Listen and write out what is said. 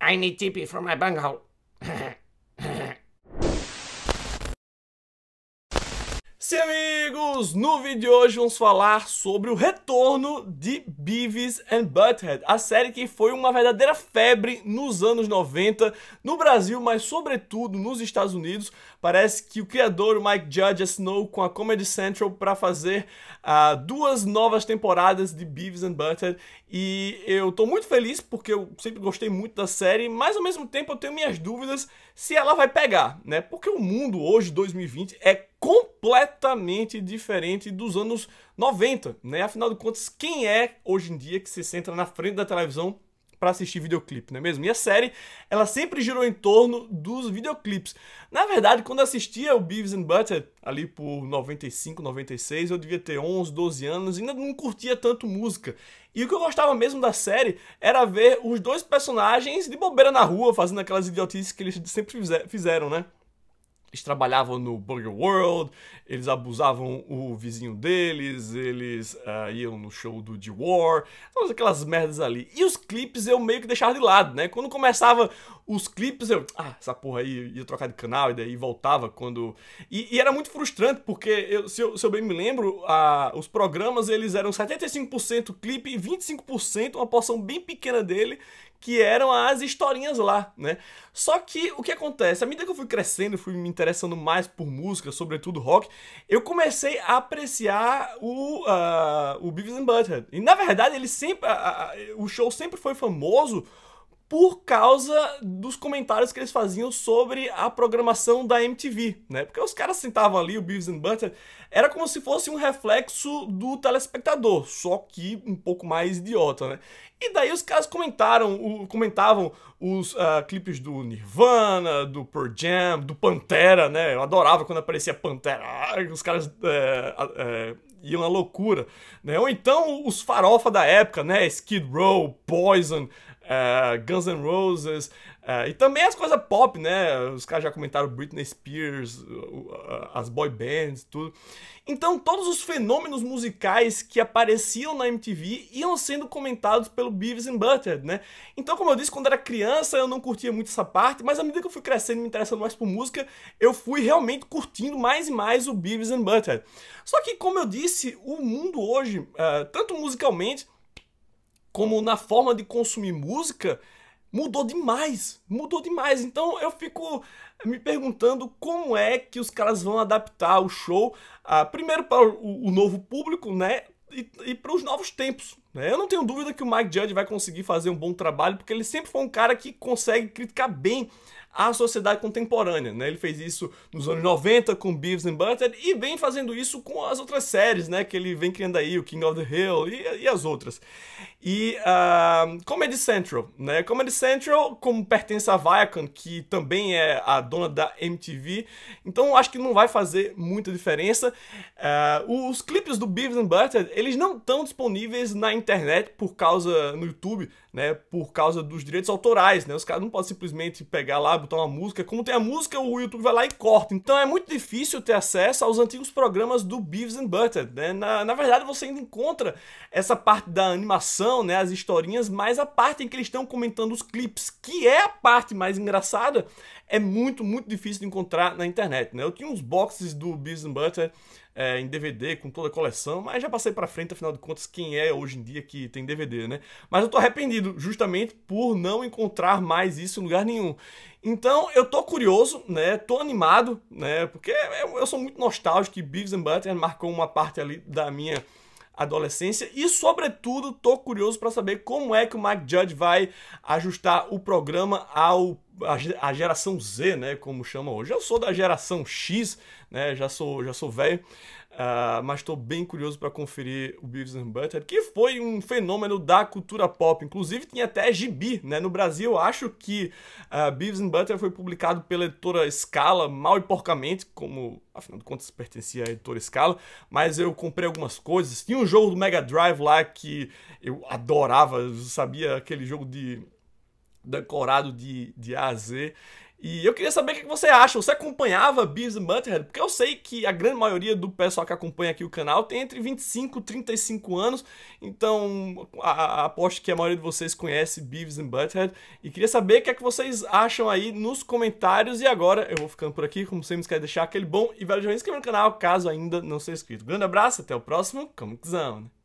I need TP for my bunghole. Sammy! amigos! No vídeo de hoje vamos falar sobre o retorno de Beavis and Butthead, a série que foi uma verdadeira febre nos anos 90 no Brasil, mas sobretudo nos Estados Unidos. Parece que o criador Mike Judge assinou com a Comedy Central para fazer uh, duas novas temporadas de Beavis and Butthead e eu tô muito feliz porque eu sempre gostei muito da série, mas ao mesmo tempo eu tenho minhas dúvidas se ela vai pegar, né? Porque o mundo hoje, 2020, é completamente diferente dos anos 90, né? Afinal de contas, quem é hoje em dia que se senta na frente da televisão para assistir videoclipe, não é mesmo? E a série, ela sempre girou em torno dos videoclipes. Na verdade, quando assistia o Beavis and Butthead, ali por 95, 96, eu devia ter 11, 12 anos, e ainda não curtia tanto música. E o que eu gostava mesmo da série era ver os dois personagens de bobeira na rua, fazendo aquelas idiotices que eles sempre fizeram, né? eles trabalhavam no Burger World, eles abusavam o vizinho deles, eles uh, iam no show do D-War, todas aquelas merdas ali. E os clipes eu meio que deixava de lado, né? Quando começava os clipes eu. Ah, essa porra aí ia trocar de canal e daí voltava quando. E, e era muito frustrante, porque eu, se, eu, se, eu, bem me lembro, a, os programas eles eram 75% clipe e 25%, uma porção bem pequena dele, que eram as historinhas lá, né? Só que o que acontece? À medida que eu fui crescendo, fui me interessando mais por música, sobretudo rock, eu comecei a apreciar o, uh, o Beavis and Butthead. E na verdade, ele sempre. Uh, uh, o show sempre foi famoso por causa dos comentários que eles faziam sobre a programação da MTV, né? Porque os caras sentavam ali, o Beavis and Butter, era como se fosse um reflexo do telespectador, só que um pouco mais idiota, né? E daí os caras comentaram, comentavam os uh, clipes do Nirvana, do Pearl Jam, do Pantera, né? Eu adorava quando aparecia Pantera, os caras... É, é, iam à loucura, né? Ou então os farofa da época, né? Skid Row, Poison, é, Guns N' Roses, uh, e também as coisas pop, né? Os caras já comentaram Britney Spears, as boy bands, tudo. Então todos os fenômenos musicais que apareciam na MTV iam sendo comentados pelo Beavis and Butthead, né? Então como eu disse, quando era criança eu não curtia muito essa parte, mas à medida que eu fui crescendo e me interessando mais por música, eu fui realmente curtindo mais e mais o Beavis and Butthead. Só que como eu disse, o mundo hoje, uh, tanto musicalmente como na forma de consumir música, mudou demais, mudou demais. Então eu fico me perguntando como é que os caras vão adaptar o show, ah, primeiro para o, o, novo público, né? E, e para os novos tempos. Né? Eu não tenho dúvida que o Mike Judge vai conseguir fazer um bom trabalho, porque ele sempre foi um cara que consegue criticar bem à sociedade contemporânea. Né? Ele fez isso nos anos 90 com Beavis and Butthead e vem fazendo isso com as outras séries né? que ele vem criando aí, o King of the Hill e, e as outras. E uh, Comedy Central. Né? Comedy Central, como pertence à Viacom, que também é a dona da MTV, então acho que não vai fazer muita diferença. Uh, os clipes do Beavis and Butthead, eles não estão disponíveis na internet por causa no YouTube, né, por causa dos direitos autorais, né? Os caras não podem simplesmente pegar lá, botar uma música. Como tem a música, o YouTube vai lá e corta. Então é muito difícil ter acesso aos antigos programas do Beavis and Butthead, né? Na, na verdade, você ainda encontra essa parte da animação, né, as historinhas, mas a parte em que eles estão comentando os clipes, que é a parte mais engraçada, é muito, muito difícil de encontrar na internet, né? Eu tinha uns boxes do Beavis and Butthead é, em DVD com toda a coleção, mas já passei para frente, afinal de contas, quem é hoje em dia que tem DVD, né? Mas eu tô arrependido justamente por não encontrar mais isso em lugar nenhum. Então eu tô curioso, né? Tô animado, né? Porque eu, eu sou muito nostálgico e Beavis and Butthead né, marcou uma parte ali da minha adolescência e, sobretudo, tô curioso para saber como é que o Mike Judge vai ajustar o programa ao a geração Z, né, como chama hoje. Eu sou da geração X, né, já sou já sou velho, Uh, mas estou bem curioso para conferir o Beavis and Butthead, que foi um fenômeno da cultura pop. Inclusive, tinha até gibi, né? No Brasil, eu acho que uh, Beavis and Butthead foi publicado pela editora Scala, mal e porcamente, como, afinal de contas, pertencia à editora Scala. Mas eu comprei algumas coisas. Tinha um jogo do Mega Drive lá que eu adorava, eu sabia aquele jogo de decorado de, de A a Z. E eu queria saber o que você acha. Você acompanhava Beavis and Butthead? Porque eu sei que a grande maioria do pessoal que acompanha aqui o canal tem entre 25 e 35 anos. Então, a, a, aposto que a maioria de vocês conhece Beavis and Butthead. E queria saber o que é que vocês acham aí nos comentários. E agora eu vou ficando por aqui. Como sempre, quer deixar aquele bom e velho joinha. Inscreva no canal caso ainda não seja inscrito. Grande abraço, até o próximo. Comic Zone.